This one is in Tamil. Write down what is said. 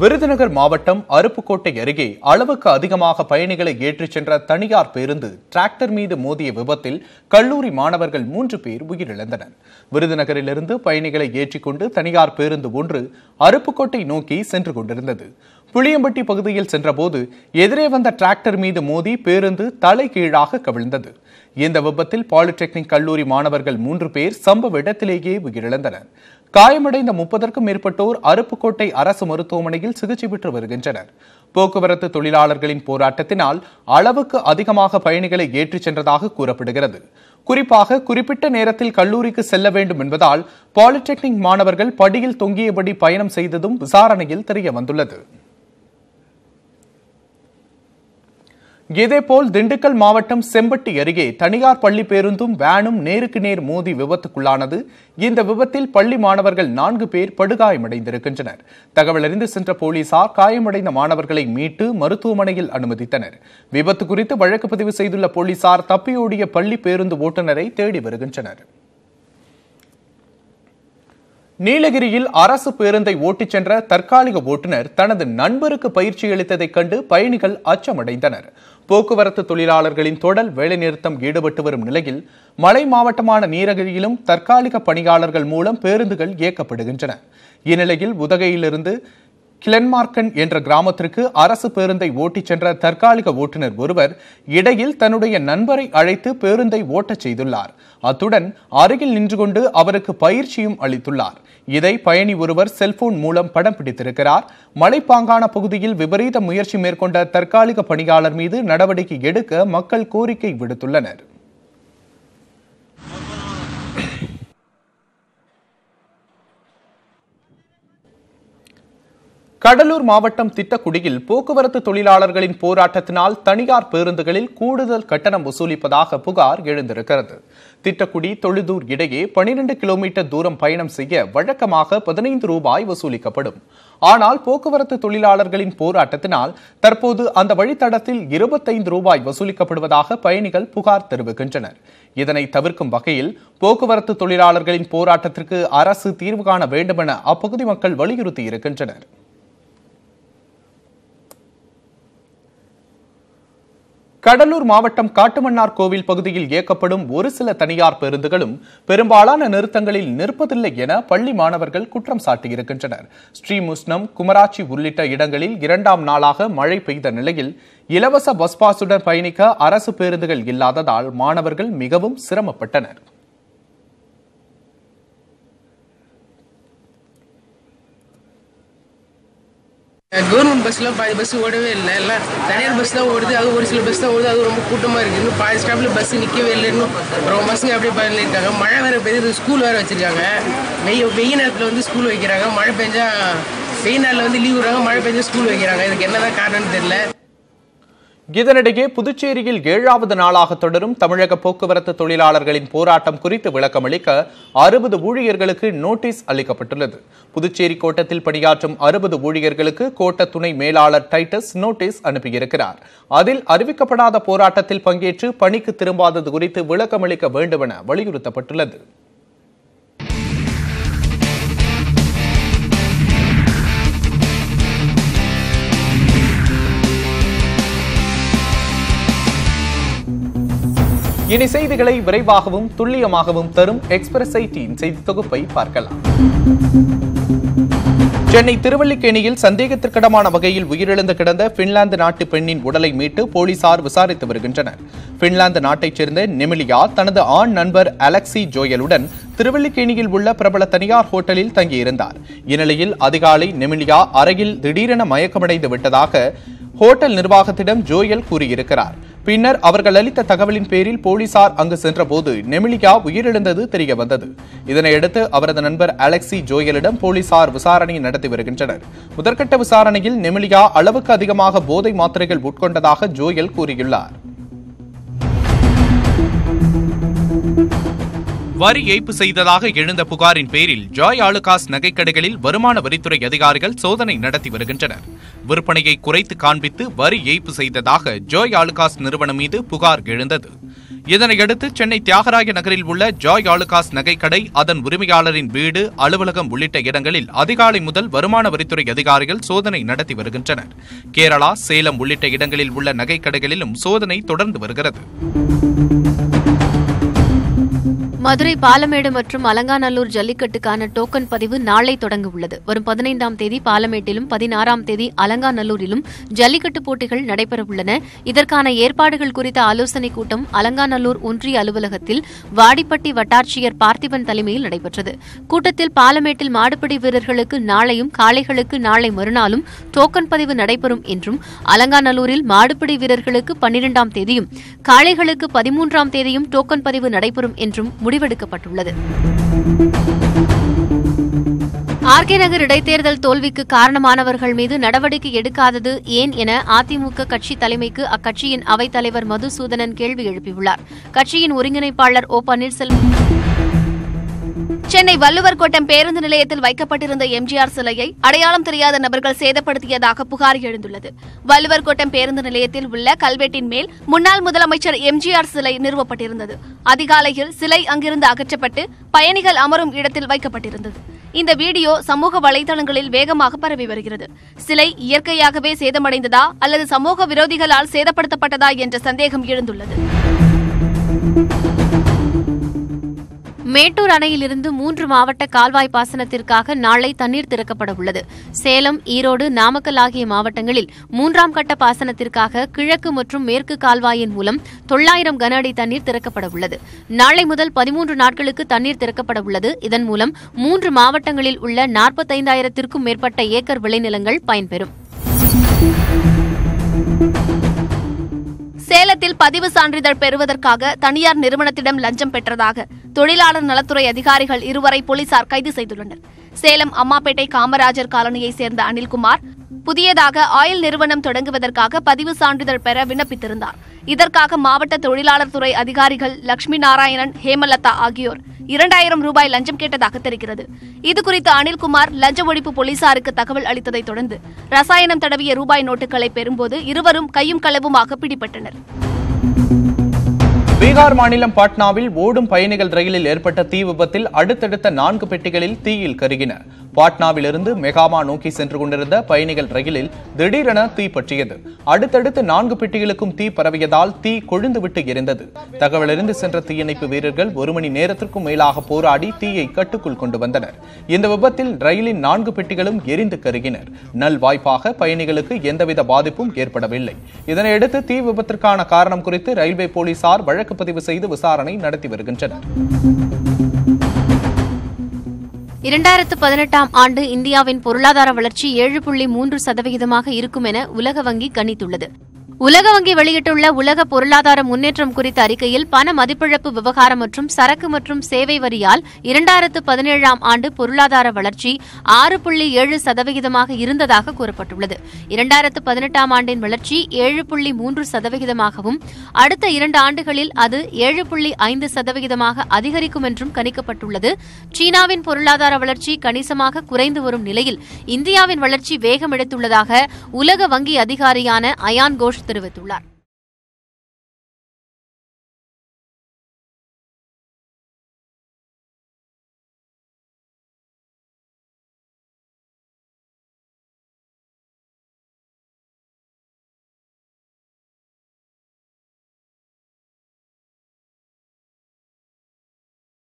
விருதுநகர் மாவட்டம் அருப்புக்கோட்டை அருகே அளவுக்கு அதிகமாக பயணிகளை ஏற்றிச் சென்ற தனியார் பேருந்து டிராக்டர் மீது மோதிய விபத்தில் கல்லூரி மாணவர்கள் மூன்று பேர் உயிரிழந்தனர் விருதுநகரிலிருந்து பயணிகளை ஏற்றிக்கொண்டு தனியார் பேருந்து ஒன்று அருப்புக்கோட்டை நோக்கி சென்று கொண்டிருந்தது புளியம்பட்டி பகுதியில் சென்றபோது எதிரே வந்த டிராக்டர் மீது மோதி பேருந்து தலைகீழாக கவிழ்ந்தது இந்த விபத்தில் பாலிடெக்னிக் கல்லூரி மாணவர்கள் மூன்று பேர் சம்பவ இடத்திலேயே உயிரிழந்தனர் காயமடைந்த முப்பதற்கும் மேற்பட்டோர் அருப்புக்கோட்டை அரசு மருத்துவமனையில் சிகிச்சை பெற்று வருகின்றனர் போக்குவரத்து தொழிலாளர்களின் போராட்டத்தினால் அளவுக்கு அதிகமாக பயணிகளை ஏற்றிச் சென்றதாக கூறப்படுகிறது குறிப்பாக குறிப்பிட்ட நேரத்தில் கல்லூரிக்கு செல்ல வேண்டும் என்பதால் பாலிடெக்னிக் மாணவர்கள் படியில் தொங்கியபடி பயணம் செய்ததும் விசாரணையில் தெரிய வந்துள்ளது இதேபோல் திண்டுக்கல் மாவட்டம் செம்பட்டி அருகே தனியார் பள்ளி பேருந்தும் வேனும் நேருக்கு நேர் மோதி விபத்துக்குள்ளானது இந்த விபத்தில் பள்ளி மாணவர்கள் நான்கு பேர் படுகாயமடைந்திருக்கின்றனர் தகவல் அறிந்து சென்ற போலீசார் காயமடைந்த மாணவர்களை மீட்டு மருத்துவமனையில் அனுமதித்தனர் விபத்து குறித்து வழக்கு பதிவு செய்துள்ள போலீசார் தப்பியோடிய பள்ளி பேருந்து ஓட்டுநரை தேடி வருகின்றனர் நீலகிரியில் அரசு பேருந்தை ஓட்டிச் சென்ற தற்காலிக ஓட்டுநர் தனது நண்பருக்கு பயிற்சி அளித்ததைக் கண்டு பயணிகள் அச்சமடைந்தனர் போக்குவரத்து தொழிலாளர்களின் தொடர் வேலைநிறுத்தம் ஈடுபட்டு வரும் நிலையில் மலை மாவட்டமான நீலகிரியிலும் தற்காலிக பணியாளர்கள் மூலம் பேருந்துகள் இயக்கப்படுகின்றன இந்நிலையில் உதகையிலிருந்து கிளென்மார்க்கன் என்ற கிராமத்திற்கு அரசு பேருந்தை ஓட்டிச் சென்ற தற்காலிக ஓட்டுநர் ஒருவர் இடையில் தன்னுடைய நண்பரை அழைத்து பேருந்தை ஓட்டச் செய்துள்ளார் அத்துடன் அருகில் நின்று கொண்டு அவருக்கு பயிற்சியும் அளித்துள்ளார் இதை பயணி ஒருவர் செல்போன் மூலம் படம் பிடித்திருக்கிறார் மலைப்பாங்கான பகுதியில் விபரீத முயற்சி மேற்கொண்ட தற்காலிக பணியாளர் மீது நடவடிக்கை எடுக்க மக்கள் கோரிக்கை விடுத்துள்ளனர் கடலூர் மாவட்டம் திட்டக்குடியில் போக்குவரத்து தொழிலாளர்களின் போராட்டத்தினால் தனியார் பேருந்துகளில் கூடுதல் கட்டணம் வசூலிப்பதாக புகார் எழுந்திருக்கிறது திட்டக்குடி தொழுதூர் இடையே பனிரெண்டு கிலோமீட்டர் தூரம் பயணம் செய்ய வழக்கமாக பதினைந்து ரூபாய் வசூலிக்கப்படும் ஆனால் போக்குவரத்து தொழிலாளர்களின் போராட்டத்தினால் தற்போது அந்த வழித்தடத்தில் இருபத்தைந்து ரூபாய் வசூலிக்கப்படுவதாக பயணிகள் புகார் தெரிவிக்கின்றனர் இதனை தவிர்க்கும் வகையில் போக்குவரத்து தொழிலாளர்களின் போராட்டத்திற்கு அரசு தீர்வு காண வேண்டுமென அப்பகுதி மக்கள் வலியுறுத்தியிருக்கின்றனா் கடலூர் மாவட்டம் காட்டுமன்னார் கோவில் பகுதியில் இயக்கப்படும் ஒரு சில தனியார் பேருந்துகளும் பெரும்பாலான நிறுத்தங்களில் நிற்பதில்லை என பள்ளி மாணவர்கள் குற்றம் சாட்டியிருக்கின்றனர் ஸ்ரீமுஸ்னம் குமராட்சி உள்ளிட்ட இடங்களில் இரண்டாம் நாளாக மழை பெய்த நிலையில் இலவச பஸ் பாசுடன் பயணிக்க அரசு பேருந்துகள் இல்லாததால் மாணவர்கள் மிகவும் சிரமப்பட்டனர் கவர்மெண்ட் பஸ்லாம் பாதி பஸ் ஓடவே இல்லை எல்லாம் தனியார் பஸ் தான் ஓடுது அது ஒரு சில பஸ் தான் ஓடுது அது ரொம்ப கூட்டமாக இருக்குது இன்னும் பாதி ஸ்டாப்பில் பஸ் நிற்கவே இல்லை இன்னும் ரொம்ப பஸ்ஸுங்க அப்படியே பண்ணியிருக்காங்க மழை வேறு பெய்யுது ஸ்கூல் வேறு வச்சுருக்காங்க வெய்ய வெயில் நேரத்தில் வந்து ஸ்கூல் வைக்கிறாங்க மழை பெஞ்சால் வெயில் நேரில் வந்து லீவ் விடுறாங்க மழை பெஞ்சால் ஸ்கூல் வைக்கிறாங்க இதுக்கு என்ன தான் காரணம்னு தெரியல இதனிடையே புதுச்சேரியில் ஏழாவது நாளாக தொடரும் தமிழக போக்குவரத்து தொழிலாளர்களின் போராட்டம் குறித்து விளக்கமளிக்க அறுபது ஊழியர்களுக்கு நோட்டீஸ் அளிக்கப்பட்டுள்ளது புதுச்சேரி கோட்டத்தில் பணியாற்றும் அறுபது ஊழியர்களுக்கு கோட்ட துணை மேலாளர் டைட்டஸ் நோட்டீஸ் அனுப்பியிருக்கிறார் அதில் அறிவிக்கப்படாத போராட்டத்தில் பங்கேற்று பணிக்கு திரும்பாதது குறித்து விளக்கமளிக்க வேண்டும் என வலியுறுத்தப்பட்டுள்ளது இனி செய்திகளை விரைவாகவும் துல்லியமாகவும் தரும் எக்ஸ்பிரஸ் ஐடியின் செய்தி தொகுப்பை பார்க்கலாம் சென்னை திருவல்லிக்கேணியில் சந்தேகத்திற்கிடமான வகையில் உயிரிழந்து கிடந்த பின்லாந்து நாட்டு பெண்ணின் உடலை மீட்டு போலீசார் விசாரித்து வருகின்றனர் பின்லாந்து நாட்டைச் சேர்ந்த நெமிலியா தனது ஆண் நண்பர் அலெக்சி ஜோயலுடன் திருவல்லிக்கேணியில் உள்ள பிரபல தனியார் ஹோட்டலில் தங்கியிருந்தார் இந்நிலையில் அதிகாலை நெமிலியா அறையில் திடீரென மயக்கமடைந்து விட்டதாக ஹோட்டல் நிர்வாகத்திடம் ஜோயல் கூறியிருக்கிறார் பின்னர் அவர்கள் அளித்த தகவலின் பேரில் போலீசார் அங்கு சென்றபோது நெமிலியா உயிரிழந்தது தெரிய வந்தது இதனையடுத்து அவரது நண்பர் அலெக்சி ஜோயலிடம் போலீசார் விசாரணை நடத்தி வருகின்றனர் முதற்கட்ட விசாரணையில் நெமிலியா அளவுக்கு அதிகமாக போதை மாத்திரைகள் உட்கொண்டதாக ஜோயல் கூறியுள்ளார் வரி ஏய்ப்பு செய்ததாக எழுந்த புகாரின் பேரில் ஜாய் ஆலுகாஸ் நகைக்கடைகளில் வருமான வரித்துறை அதிகாரிகள் சோதனை நடத்தி வருகின்றனர் விற்பனையை குறைத்து காண்பித்து வரி ஏய்ப்பு செய்ததாக ஜாய் ஆலுகாஸ் நிறுவனம் மீது புகார் எழுந்தது இதனையடுத்து சென்னை தியாகராய நகரில் உள்ள ஜாய் ஆலுகாஸ் நகைக்கடை அதன் உரிமையாளரின் வீடு அலுவலகம் உள்ளிட்ட இடங்களில் அதிகாலை முதல் வருமான வரித்துறை அதிகாரிகள் சோதனை நடத்தி வருகின்றனர் கேரளா சேலம் உள்ளிட்ட இடங்களில் உள்ள நகைக்கடைகளிலும் சோதனை தொடர்ந்து வருகிறது மதுரை பாலமேடு மற்றும் அலங்காநல்லூர் ஜல்லிக்கட்டுக்கான டோக்கன் பதிவு நாளை தொடங்க உள்ளது வரும் பதினைந்தாம் தேதி பாலமேட்டிலும் பதினாறாம் தேதி அலங்காநல்லூரிலும் ஜல்லிக்கட்டு போட்டிகள் நடைபெறவுள்ளன இதற்கான ஏற்பாடுகள் குறித்த ஆலோசனைக் கூட்டம் அலங்காநல்லூர் ஒன்றிய அலுவலகத்தில் வாடிப்பட்டி வட்டாட்சியர் பார்த்திபன் தலைமையில் நடைபெற்றது கூட்டத்தில் பாலமேட்டில் மாடுபிடி வீரர்களுக்கு நாளையும் காளைகளுக்கு நாளை மறுநாளும் டோக்கன் பதிவு நடைபெறும் என்றும் அலங்காநல்லூரில் மாடுபிடி வீரர்களுக்கு பன்னிரெண்டாம் தேதியும் காளைகளுக்கு பதிமூன்றாம் தேதியும் டோக்கன் பதிவு நடைபெறும் என்றும் முடிவு முடிவெடுக்கப்பட்டுள்ளது ஆர்கே நகர் இடைத்தேர்தல் தோல்விக்கு காரணமானவர்கள் மீது நடவடிக்கை எடுக்காதது ஏன் என அதிமுக கட்சி தலைமைக்கு அக்கட்சியின் அவைத்தலைவர் மதுசூதனன் கேள்வி எழுப்பியுள்ளார் கட்சியின் ஒருங்கிணைப்பாளர் ஓ பன்னீர்செல்வம் சென்னை வள்ளுவர் கோட்டம் பேருந்து நிலையத்தில் வைக்கப்பட்டிருந்த எம்ஜிஆர் சிலையை அடையாளம் தெரியாத நபர்கள் சேதப்படுத்தியதாக புகார் எழுந்துள்ளது வள்ளுவர் கோட்டம் பேருந்து நிலையத்தில் உள்ள கல்வெட்டின் மேல் முன்னாள் முதலமைச்சர் எம்ஜிஆர் சிலை நிறுவப்பட்டிருந்தது அதிகாலையில் சிலை அங்கிருந்து அகற்றப்பட்டு பயணிகள் அமரும் இடத்தில் வைக்கப்பட்டிருந்தது இந்த வீடியோ சமூக வலைதளங்களில் வேகமாக பரவி வருகிறது சிலை இயற்கையாகவே சேதமடைந்ததா அல்லது சமூக விரோதிகளால் சேதப்படுத்தப்பட்டதா என்ற சந்தேகம் எழுந்துள்ளது மேட்டூர் அணையிலிருந்து மூன்று மாவட்ட கால்வாய் பாசனத்திற்காக நாளை தண்ணீர் திறக்கப்பட உள்ளது சேலம் ஈரோடு நாமக்கல் ஆகிய மாவட்டங்களில் மூன்றாம் கட்ட பாசனத்திற்காக கிழக்கு மற்றும் மேற்கு கால்வாயின் மூலம் தொள்ளாயிரம் கன அடி தண்ணீர் திறக்கப்பட உள்ளது நாளை முதல் பதிமூன்று நாட்களுக்கு தண்ணீர் திறக்கப்பட உள்ளது இதன் மூலம் மூன்று மாவட்டங்களில் உள்ள நாற்பத்தைந்தாயிரத்திற்கும் மேற்பட்ட ஏக்கர் விளைநிலங்கள் பயன்பெறும் தமிழகத்தில் பதிவு சான்றிதழ் பெறுவதற்காக தனியார் நிறுவனத்திடம் லஞ்சம் பெற்றதாக தொழிலாளர் நலத்துறை அதிகாரிகள் இருவரை போலீசார் கைது செய்துள்ளனர் சேலம் அம்மாப்பேட்டை காமராஜர் காலனியைச் சேர்ந்த அனில்குமார் புதியதாக ஆயில் நிறுவனம் தொடங்குவதற்காக பதிவு சான்றிதழ் பெற விண்ணப்பித்திருந்தார் இதற்காக மாவட்ட தொழிலாளர் துறை அதிகாரிகள் லட்சுமி நாராயணன் ஹேமலதா ஆகியோர் இரண்டாயிரம் ரூபாய் லஞ்சம் கேட்டதாக தெரிகிறது இதுகுறித்து அனில்குமார் லஞ்ச ஒழிப்பு போலீசாருக்கு தகவல் அளித்ததைத் தொடர்ந்து ரசாயனம் தடவிய ரூபாய் நோட்டுகளை பெறும்போது இருவரும் கையும் களவுமாக பிடிபட்டனர் பீகார் மாநிலம் பாட்னாவில் ஓடும் பயணிகள் ரயிலில் ஏற்பட்ட தீ விபத்தில் அடுத்தடுத்த நான்கு பெட்டிகளில் தீயில் கருகின பாட்னாவிலிருந்து மெகாமா நோக்கி சென்று கொண்டிருந்த பயணிகள் ரயிலில் திடீரென தீ பற்றியது அடுத்தடுத்து நான்கு பெட்டிகளுக்கும் தீ பரவியதால் தீ கொழுந்துவிட்டு எரிந்தது தகவலறிந்து சென்ற தீயணைப்பு வீரர்கள் ஒரு மணி நேரத்திற்கும் மேலாக போராடி தீயை கட்டுக்குள் கொண்டு வந்தனர் இந்த விபத்தில் ரயிலின் நான்கு பெட்டிகளும் எரிந்து கருகினர் நல்வாய்ப்பாக பயணிகளுக்கு எந்தவித பாதிப்பும் ஏற்படவில்லை இதனையடுத்து தீ விபத்திற்கான காரணம் குறித்து ரயில்வே போலீசார் வழக்கு பதிவு செய்து விசாரணை நடத்தி வருகின்றனர் இரண்டாயிரத்து பதினெட்டாம் ஆண்டு இந்தியாவின் பொருளாதார வளர்ச்சி ஏழு புள்ளி மூன்று சதவிகிதமாக இருக்கும் என உலக வங்கி கணித்துள்ளது உலக வங்கி வெளியிட்டுள்ள உலக பொருளாதார முன்னேற்றம் குறித்த அறிக்கையில் பண மதிப்பிழப்பு விவகாரம் மற்றும் சரக்கு மற்றும் சேவை வரியால் இரண்டாயிரத்து பதினேழாம் ஆண்டு பொருளாதார வளர்ச்சி ஆறு புள்ளி ஏழு சதவிகிதமாக இருந்ததாக கூறப்பட்டுள்ளது இரண்டாயிரத்து பதினெட்டாம் ஆண்டின் வளர்ச்சி ஏழு புள்ளி மூன்று சதவிகிதமாகவும் அடுத்த இரண்டு ஆண்டுகளில் அது ஏழு புள்ளி ஐந்து சதவிகிதமாக அதிகரிக்கும் என்றும் கணிக்கப்பட்டுள்ளது சீனாவின் பொருளாதார வளர்ச்சி கணிசமாக குறைந்து வரும் நிலையில் இந்தியாவின் வளர்ச்சி வேகம் எடுத்துள்ளதாக உலக வங்கி அதிகாரியான அயான் கோஷ் தெரிவித்துள்ளார்